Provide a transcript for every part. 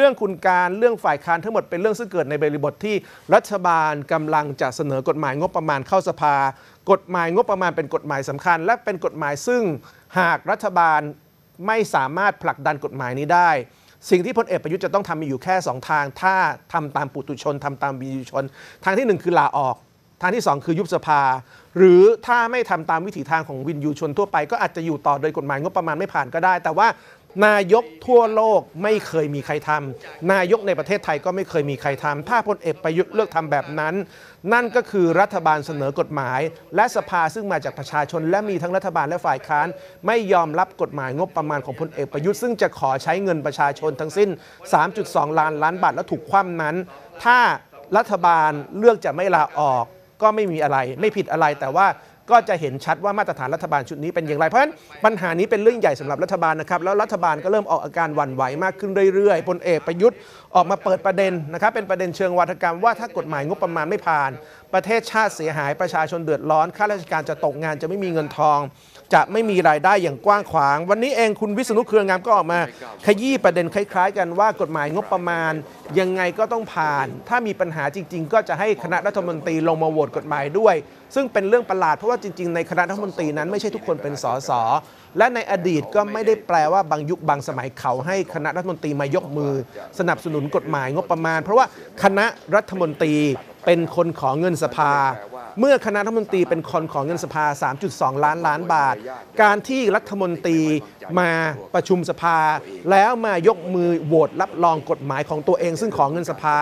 เรื่องคุณการเรื่องฝ่ายค้านทั้งหมดเป็นเรื่องซึ่งเกิดในบริบทที่รัฐบาลกำลังจะเสนอกฎหมายงบประมาณเข้าสภา กฎหมายงบประมาณเป็นกฎหมายสำคัญ และเป็นกฎหมายซึ่งหากรัฐบาลไม่สามารถผลักดันกฎหมายนี้ได้ สิ่งที่พลเอกประยุทธ์จะต้องทำมีอยู่แค่2ทางถ้าทำตามปุตุชนทำตามวบญุชน ทางที่1คือลาออกทางที่ 2 คือยุบสภา หรือถ้าไม่ทำตามวิถีทางของวินยูชนทั่วไปก็อาจจะอยู่ต่อโดยกฎหมายงบประมาณไม่ผ่านก็ได้ แต่ว่านายกทั่วโลกไม่เคยมีใครทำ นายกในประเทศไทยก็ไม่เคยมีใครทำ ถ้าพลเอกประยุทธ์เลือกทำแบบนั้น นั่นก็คือรัฐบาลเสนอกฎหมาย และสภาซึ่งมาจากประชาชนและมีทั้งรัฐบาลและฝ่ายค้าน ไม่ยอมรับกฎหมายงบประมาณของพลเอกประยุทธ์ซึ่งจะขอใช้เงินประชาชนทั้งสิ้น 3.2 ล้านล้านบาทแล้วถูกคว่ำนั้น ถ้ารัฐบาลเลือกจะไม่ลาออกก็ไม่มีอะไร ไม่ผิดอะไรแต่ว่าก็จะเห็นชัดว่ามาตรฐานรัฐบาลชุดนี้เป็นอย่างไรเพราะฉะนั้นปัญหานี้เป็นเรื่องใหญ่สำหรับรัฐบาลนะครับ แล้วรัฐบาลก็เริ่มออกอาการหวั่นไหวมากขึ้นเรื่อยๆพลเอกประยุทธ์ออกมาเปิดประเด็นนะครับ เป็นประเด็นเชิงวาทกรรม ว่าถ้ากฎหมายงบประมาณไม่ผ่าน ประเทศชาติเสียหายประชาชนเดือดร้อนข้าราชการจะตกงานจะไม่มีเงินทองจะไม่มีรายได้อย่างกว้างขวาง วันนี้เองคุณวิษณุเครืองามก็ออกมา ขยี้ประเด็นคล้าย ๆ กันว่ากฎหมายงบประมาณ ยังไงก็ต้องผ่าน ถ้ามีปัญหาจริงๆ ก็จะให้คณะรัฐมนตรีลงมาโหวตกฎหมายด้วย ซึ่งเป็นเรื่องประหลาดเพราะว่าจริงๆในคณะรัฐมนตรีนั้นไม่ใช่ทุกคนเป็นสสและในอดีตก็ไม่ได้แปลว่าบางยุคบางสมัยเขา ให้คณะรัฐมนตรีมายกมือ สนับสนุนกฎหมายงบประมาณ เพราะว่าคณะรัฐมนตรีเป็นคนขอเงินสภาเมื่อคณะรัฐมนตรีเป็นคนของเงินสภา 3.2 ล้านล้านบาท การที่รัฐมนตรีมาประชุมสภา แล้วมายกมือโหวตรับรองกฎหมายของตัวเองซึ่งของเงินสภา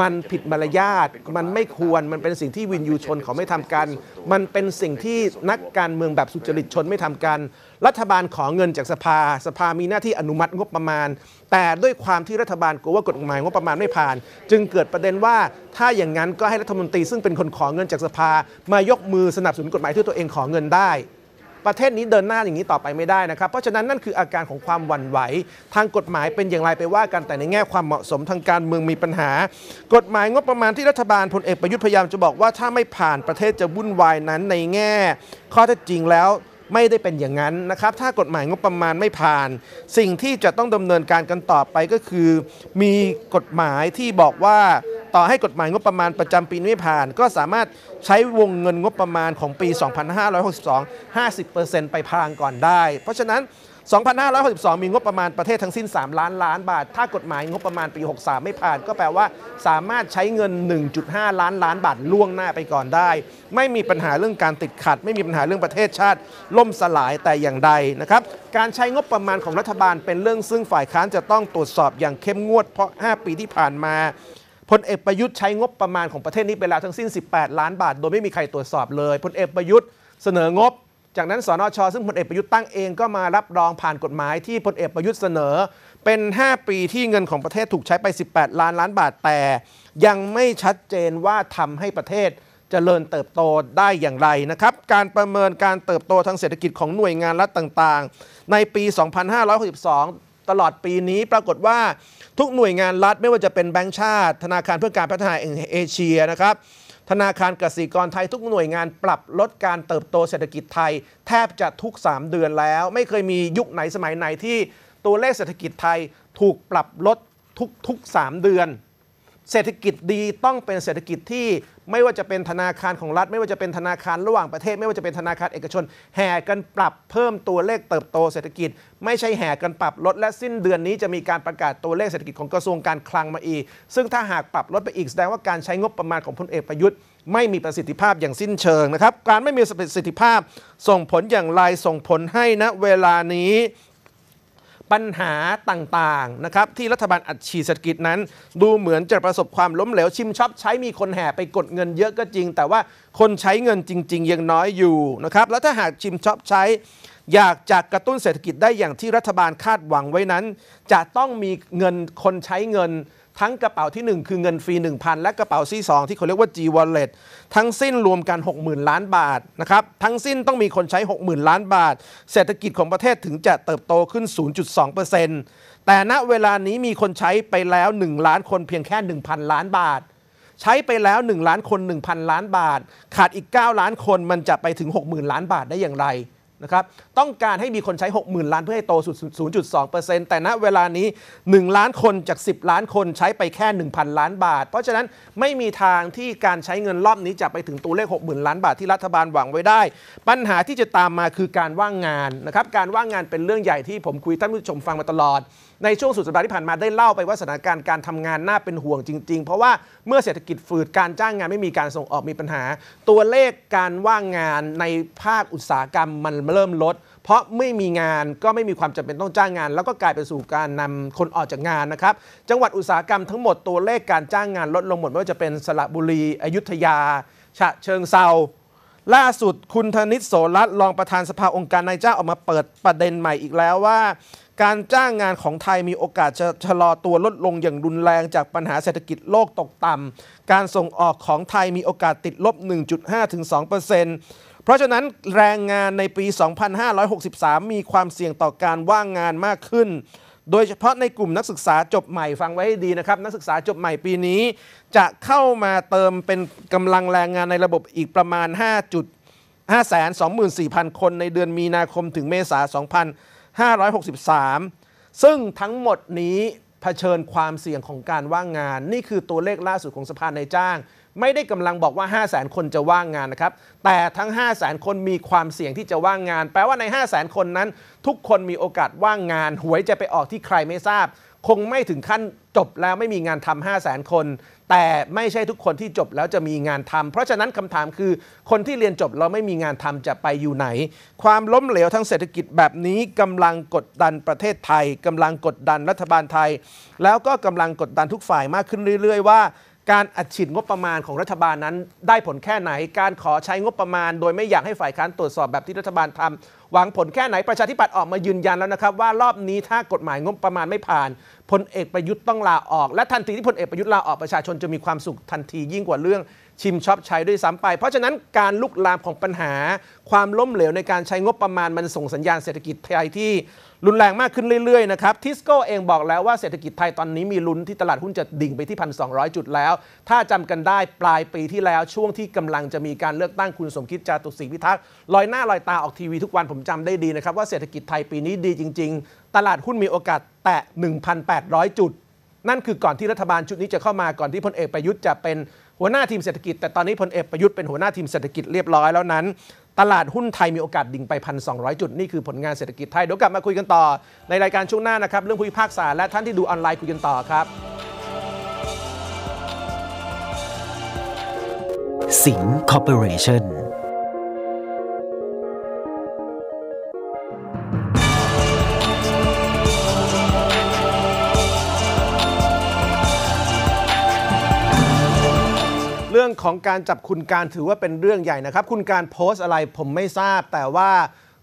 มันผิดมารยาท มันไม่ควร มันเป็นสิ่งที่วินยูชนเขาไม่ทำกัน มันเป็นสิ่งที่นักการเมืองแบบสุจริตชนไม่ทำกัน รัฐบาลขอเงินจากสภา สภา มีหน้าที่อนุมัติงบประมาณ แต่ด้วยความที่รัฐบาลกลัวว่ากฎหมายงบประมาณไม่ผ่าน จึงเกิดประเด็นว่าถ้าอย่างนั้นก็ให้รัฐมนตรีซึ่งเป็นคนขอเงินจากสภา มายกมือสนับสนุนกฎหมายที่ตัวเองขอเงินได้ประเทศนี้เดินหน้าอย่างนี้ต่อไปไม่ได้นะครับ เพราะฉะนั้นนั่นคืออาการของความหวั่นไหว ทางกฎหมายเป็นอย่างไรไปว่ากันแต่ในแง่ความเหมาะสมทางการเมืองมีปัญหา กฎหมายงบประมาณที่รัฐบาลพลเอกประยุทธ์พยายามจะบอกว่าถ้าไม่ผ่านประเทศจะวุ่นวายนั้นในแง่ ข้อเท็จจริงแล้วไม่ได้เป็นอย่างนั้นนะครับ ถ้ากฎหมายงบประมาณไม่ผ่าน สิ่งที่จะต้องดำเนินการกันต่อไปก็คือ มีกฎหมายที่บอกว่าต่อให้กฎหมายงบประมาณประจำปีนี้ผ่านก็สามารถใช้วงเงินงบประมาณของปี 2562 50%ไปพางก่อนได้ เพราะฉะนั้น 2,562 มีงบประมาณประเทศทั้งสิ้น 3 ล้านล้านบาท ถ้ากฎหมายงบประมาณปี 63 ไม่ผ่านก็แปลว่าสามารถใช้เงิน 1.5 ล้านล้านบาทล่วงหน้าไปก่อนได้ ไม่มีปัญหาเรื่องการติดขัด ไม่มีปัญหาเรื่องประเทศชาติ ล่มสลายแต่อย่างใดนะครับ การใช้งบประมาณของรัฐบาล เป็นเรื่อง ซึ่งฝ่ายค้านจะต้องตรวจสอบอย่างเข้มงวดเพราะ 5 ปีที่ผ่านมาพลเอกประยุทธ์ใช้งบประมาณของประเทศนี้ไปแล้วทั้งสิ้น 18 ล้านบาท โดยไม่มีใครตรวจสอบเลยพลเอกประยุทธ์เสนองบ จากนั้นสนชซึ่งพลเอกประยุทธ์ตั้งเองก็มารับรองผ่านกฎหมายที่พลเอกประยุทธ์เสนอ เป็น 5 ปีที่เงินของประเทศถูกใช้ไป 18 ล้านล้านบาทแต่ ยังไม่ชัดเจนว่าทำให้ประเทศจเจริญเติบโตได้อย่างไรนะครับการประเมินการเติบโตทางเศรษฐกิจของหน่วยงานรัฐต่าง ๆ ในปี 2562ตลอดปีนี้ปรากฏว่าทุกหน่วยงานรัฐไม่ว่าจะเป็นแบงก์ชาติ ธนาคารเพื่อการพัฒนาเอเชียนะครับธนาคารกสิกรไทยทุกหน่วยงานปรับลดการเติบโตเศรษฐกิจไทย แทบจะทุก 3 เดือนแล้ว ไม่เคยมียุคไหนสมัยไหนที่ตัวเลขเศรษฐกิจไทยถูกปรับลดทุกๆ 3 เดือนเศรษฐกิจดีต้องเป็นเศรษฐกิจที่ไม่ว่าจะเป็นธนาคารของรัฐ ไม่ว่าจะเป็นธนาคารระหว่างประเทศ ไม่ว่าจะเป็นธนาคารเอกชน แห่กันปรับเพิ่มตัวเลขเติบโตเศรษฐกิจ ไม่ใช่แห่กันปรับลดและสิ้นเดือนนี้จะมีการประกาศตัวเลขเศรษฐกิจของกระทรวงการคลังมาอีก ซึ่งถ้าหากปรับลดไปอีกแสดงว่าการใช้งบประมาณของพลเอกประยุทธ์ไม่มีประสิทธิภาพอย่างสิ้นเชิงนะครับ การไม่มีประสิทธิภาพส่งผลอย่างไรส่งผลให้ณเวลานี้ปัญหาต่างๆ นะครับ ที่รัฐบาลอัดฉีดเศรษฐกิจนั้น ดูเหมือนจะประสบความล้มเหลวชิมช็อปใช้มีคนแห่ไปกดเงินเยอะก็จริง แต่ว่าคนใช้เงินจริง ๆ ยังน้อยอยู่นะครับแล้วถ้าหากชิมช็อปใช้ อยากจะกระตุ้นเศรษฐกิจได้อย่างที่รัฐบาลคาดหวังไว้นั้น จะต้องมีเงินคนใช้เงินทั้งกระเป๋าที่ 1 คือเงินฟรี1,000 และกระเป๋าที่2ที่เขาเรียกว่า G Wallet ทั้งสิ้นรวมกัน 60,000ล้านบาท นะครับ ทั้งสิ้นต้องมีคนใช้ 60,000 ล้านบาท เศรษฐกิจของประเทศถึงจะเติบโตขึ้น 0.2%แต่ณเวลานี้มีคนใช้ไปแล้ว 1 ล้านคนเพียงแค่ 1,000 ล้านบาท ใช้ไปแล้ว 1 ล้านคน 1,000 ล้านบาท ขาดอีก 9 ล้านคนมันจะไปถึง 60,000ล้านบาทได้อย่างไรนะครับต้องการให้มีคนใช้ 60,000 ล้านเพื่อให้โตสุด0.2%แต่ณเวลานี้ 1 ล้านคนจาก 10 ล้านคนใช้ไปแค่ 1,000 ล้านบาท เพราะฉะนั้นไม่มีทางที่การใช้เงินรอบนี้ จะไปถึงตัวเลข60,000ล้านบาทที่รัฐบาลหวังไว้ได้ ปัญหาที่จะตามมาคือการว่างงานนะครับ การว่างงานเป็นเรื่องใหญ่ที่ผมคุยท่านผู้ชมฟังมาตลอดในช่วงสุดสัปดาห์ที่ผ่านมาได้เล่าไปว่าสถานการณ์การทำงานน่าเป็นห่วงจริงๆ เพราะว่าเมื่อเศรษฐกิจฝืด การจ้างงานไม่มีการส่งออกมีปัญหา ตัวเลขการว่างงานในภาคอุตสาหกรรมมันเริ่มลด เพราะไม่มีงานก็ไม่มีความจำเป็นต้องจ้างงาน แล้วก็กลายไปสู่การนำคนออกจากงานนะครับ จังหวัดอุตสาหกรรมทั้งหมดตัวเลขการจ้างงานลดลงหมดไม่ว่าจะเป็นสระบุรีอยุธยาฉะเชิงเซาล่าสุดคุณธนิตโสรัตรองประธานสภาองค์การนายจ้างออกมาเปิดประเด็นใหม่อีกแล้วว่า การจ้างงานของไทยมีโอกาสจะชะลอตัวลดลงอย่างรุนแรงจากปัญหาเศรษฐกิจโลกตกต่ำ การส่งออกของไทยมีโอกาสติดลบ 1.5ถึง2เปอร์เซ็นต์เพราะฉะนั้นแรงงานในปี 2563 มีความเสี่ยงต่อการว่างงานมากขึ้นโดยเฉพาะในกลุ่มนักศึกษาจบใหม่ฟังไว้ให้ดีนะครับ นักศึกษาจบใหม่ปีนี้ จะเข้ามาเติมเป็นกำลังแรงงานในระบบอีกประมาณ 5 5 24,000 คนในเดือนมีนาคมถึงเมษา 2563 ซึ่งทั้งหมดนี้เผชิญความเสี่ยงของการว่างงาน นี่คือตัวเลขล่าสุดของสภาในจ้างไม่ได้กำลังบอกว่า 5 0 0แสนคนจะว่างงานนะครับ แต่ทั้ง 5 0 0แสนคนมีความเสี่ยงที่จะว่างงาน แปลว่าใน 5 0 0แสนคนนั้น ทุกคนมีโอกาสว่างงาน หวยจะไปออกที่ใครไม่ทราบ คงไม่ถึงขั้นจบแล้วไม่มีงานทำ5 0 0แสนคน แต่ไม่ใช่ทุกคนที่จบแล้วจะมีงานทำ เพราะฉะนั้นคำถามคือคนที่เรียนจบแล้วไม่มีงานทำจะไปอยู่ไหน ความล้มเหลวทางเศรษฐกิจแบบนี้กำลังกดดันประเทศไทย กำลังกดดันรัฐบาลไทย แล้วก็กำลังกดดันทุกฝ่ายมากขึ้นเรื่อยๆว่าการอัดฉีดงบประมาณของรัฐบาลนั้น ได้ผลแค่ไหนการขอใช้งบประมาณ โดยไม่อยากให้ฝ่ายค้านตรวจสอบแบบที่รัฐบาลทำหวังผลแค่ไหนประชาธิปัตย์ออกมายืนยันแล้วนะครับ ว่ารอบนี้ถ้ากฎหมายงบประมาณไม่ผ่านพลเอกประยุทธ์ต้องลาออก และทันทีที่พลเอกประยุทธ์ลาออกประชาชนจะมีความสุขทันทียิ่งกว่าเรื่องชิมช็อปใช้ด้วยซ้ำไป เพราะฉะนั้นการลุกลามของปัญหาความล้มเหลวในการใช้งบประมาณมันส่งสัญญาณเศรษฐกิจไทยที่รุนแรงมากขึ้นเรื่อยๆนะครับทิสโก้เองบอกแล้วว่าเศรษฐกิจไทยตอนนี้มีลุ้นที่ตลาดหุ้นจะดิ่งไปที่ 1 2อ0จุดแล้ว ถ้าจำกันได้ปลายปีที่แล้วช่วงที่กำลังจะมีการเลือกตั้งคุณสมคิดจาตุศรีพิทักษ์ลอยหน้าลอยตาออกทีวีทุกวันผมจำได้ดีนะครับว่าเศรษฐกิจไทยปีนี้ดีจริง ๆ ตลาดหุ้นมีโอกาสแตะ 1,800 จุด นั่นคือก่อนที่รัฐบาลชุดนี้จะเข้ามาก่อนที่พลเอกประยุทธ์จะเป็นหัวหน้าทีมเศรษฐกิจแต่ตอนนี้พลเอกประยุทธ์เป็นหัวหน้าทีมเศรษฐกิจเรียบร้อยแล้วนั้น ตลาดหุ้นไทยมีโอกาสดิ่งไป 1,200 จุดนี่คือผลงานเศรษฐกิจไทย เดี๋ยวกลับมาคุยกันต่อ ในรายการช่วงหน้านะครับ เรื่องผู้พิพากษา และท่านที่ดูออนไลน์คุยกันต่อครับสิงห์คอร์ปอเรชั่นเรื่องของการจับคุณการถือว่าเป็นเรื่องใหญ่นะครับ คุณการโพสต์อะไรผมไม่ทราบ แต่ว่า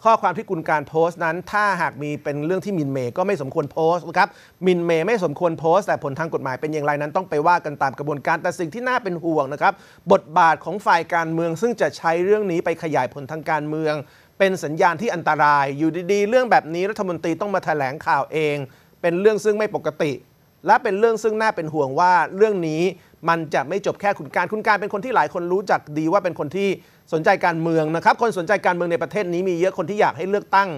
ข้อความที่คุณการโพสต์นั้นถ้าหากมีเป็นเรื่องที่มินเมย์ก็ไม่สมควรโพสต์นะครับมินเมย์ไม่สมควรโพสต์แต่ผลทางกฎหมายเป็นอย่างไรนั้นต้องไปว่ากันตามกระบวนการ แต่สิ่งที่น่าเป็นห่วงนะครับ บทบาทของฝ่ายการเมืองซึ่งจะใช้เรื่องนี้ไปขยายผลทางการเมือง เป็นสัญญาณที่อันตรายอยู่ดีๆ เรื่องแบบนี้รัฐมนตรีต้องมาแถลงข่าวเอง เป็นเรื่องซึ่งไม่ปกติ และเป็นเรื่องซึ่งน่าเป็นห่วงว่าเรื่องนี้มันจะไม่จบแค่คุณการ คุณการเป็นคนที่หลายคนรู้จักดีว่าเป็นคนที่สนใจการเมืองนะครับ คนสนใจการเมืองในประเทศนี้มีเยอะคนที่อยากให้เลือกตั้ง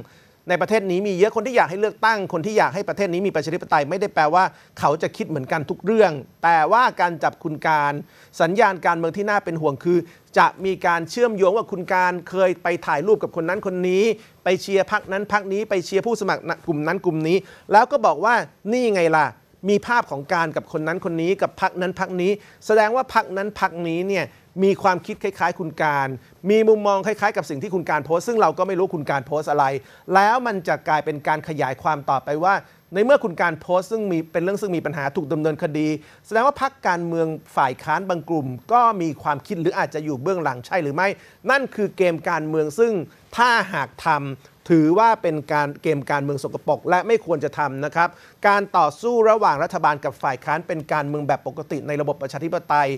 ในประเทศนี้มีเยอะคนที่อยากให้เลือกตั้ง คนที่อยากให้ประเทศนี้มีประชาธิปไตยไม่ได้แปลว่าเขาจะคิดเหมือนกันทุกเรื่อง แต่ว่าการจับคุณการสัญญาณการเมืองที่น่าเป็นห่วงคือ จะมีการเชื่อมโยงว่าคุณการเคยไปถ่ายรูปกับคนนั้นคนนี้ไปเชียร์พักนั้นพักนี้ไปเชียร์ผู้สมัครกลุ่มนั้นกลุ่มนี้ แล้วก็บอกว่านี่ไงล่ะมีภาพของการกับคนนั้นคนนี้ กับพักนั้นพักนี้ แสดงว่าพักนั้นพักนี้เนี่ย มีความคิดคล้ายๆคุณการ มีมุมมองคล้ายๆ กับสิ่งที่คุณการโพสซึ่งเราก็ไม่รู้คุณการโพสอะไร แล้วมันจะกลายเป็นการขยายความต่อไปว่า ในเมื่อคุณการโพสซึ่งมีเป็นเรื่องซึ่งมีปัญหาถูกดำเนินคดี แสดงว่าพักการเมืองฝ่ายค้านบางกลุ่ม ก็มีความคิดหรืออาจจะอยู่เบื้องหลังใช่หรือไม่ นั่นคือเกมการเมืองซึ่งถ้าหากทำถือว่าเป็นการเกมการเมืองสกปรกและไม่ควรจะทำนะครับ การต่อสู้ระหว่างรัฐบาลกับฝ่ายค้านเป็นการเมืองแบบปกติ ในระบบประชาธิปไตย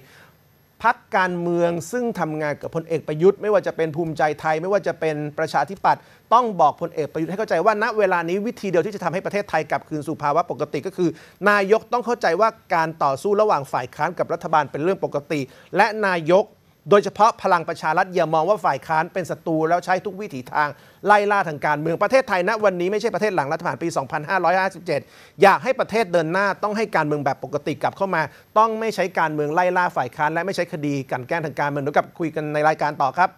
พักการเมืองซึ่งทำงานกับพลเอกประยุทธ์ไม่ว่าจะเป็นภูมิใจไทยไม่ว่าจะเป็นประชาธิปัตย์ต้องบอกพลเอกประยุทธ์ให้เข้าใจว่า ณเวลานี้วิธีเดียวที่จะทำให้ประเทศไทยกลับคืนสู่ภาวะปกติก็คือ นายกต้องเข้าใจว่าการต่อสู้ระหว่างฝ่ายค้านกับรัฐบาลเป็นเรื่องปกติ และนายกโดยเฉพาะพลังประชารัฐอย่ามองว่าฝ่ายค้านเป็นศัตรูแล้วใช้ทุกวิถีทางไล่ล่าทางการเมืองประเทศไทยณวันนี้ไม่ใช่ประเทศหลังรัฐประหารปี 2557 อยากให้ประเทศเดินหน้าต้องให้การเมืองแบบปกติกลับเข้ามา ต้องไม่ใช้การเมืองไล่ล่าฝ่ายค้านและไม่ใช้คดีกันแกล้งทางการเมืองเดี๋ยวกลับคุยกันในรายการต่อครับ